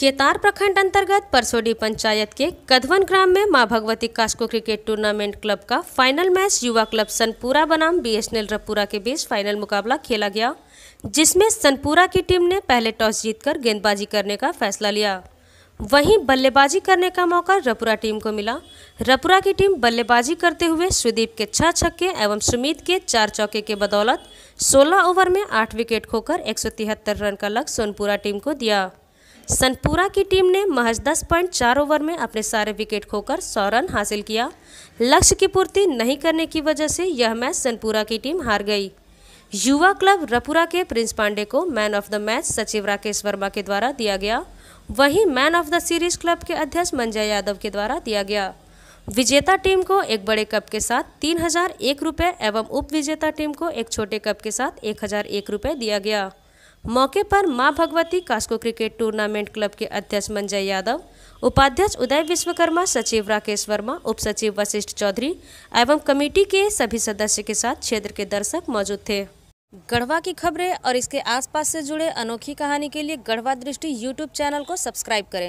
केतार प्रखंड अंतर्गत परसोडी पंचायत के कधवन ग्राम में मां भगवती कास्को क्रिकेट टूर्नामेंट क्लब का final match Yuva club Sanpura बनाम बीएसएनएल रपुरा के बीच फाइनल मुकाबला खेला गया जिसमें सनपुरा की टीम ने पहले टॉस जीतकर गेंदबाजी करने का फैसला लिया वहीं बल्लेबाजी करने का मौका रपुरा टीम को मिला रपुरा की टीम बल्लेबाजी करते हुए सुदीप के छह छक्के एवं सुमित के चार चौके के बदौलत 16 ओवर में आठ विकेट खोकर एक रन का लक्ष्य सोनपुरा टीम को दिया सनपुरा की टीम ने महज दस पॉइंट चार ओवर में अपने सारे विकेट खोकर सौ रन हासिल किया लक्ष्य की पूर्ति नहीं करने की वजह से यह मैच सनपुरा की टीम हार गई युवा क्लब रपुरा के प्रिंस पांडे को मैन ऑफ द मैच सचिव राकेश वर्मा के द्वारा दिया गया वहीं man of the series club के अध्यक्ष मंजय यादव के द्वारा दिया गया विजेता टीम को एक बड़े कप के साथ तीन हजार एक रुपये एवं उप विजेता टीम को एक छोटे कप के साथ एक हजार एक रुपये दिया गया मौके पर मां भगवती कास्को क्रिकेट टूर्नामेंट क्लब के अध्यक्ष मंजय यादव उपाध्यक्ष उदय विश्वकर्मा सचिव राकेश वर्मा उप सचिव वशिष्ठ चौधरी एवं कमेटी के सभी सदस्य के साथ क्षेत्र के दर्शक मौजूद थे गढ़वा की खबरें और इसके आसपास से जुड़े अनोखी कहानी के लिए गढ़वा दृष्टि यूट्यूब चैनल को सब्सक्राइब करें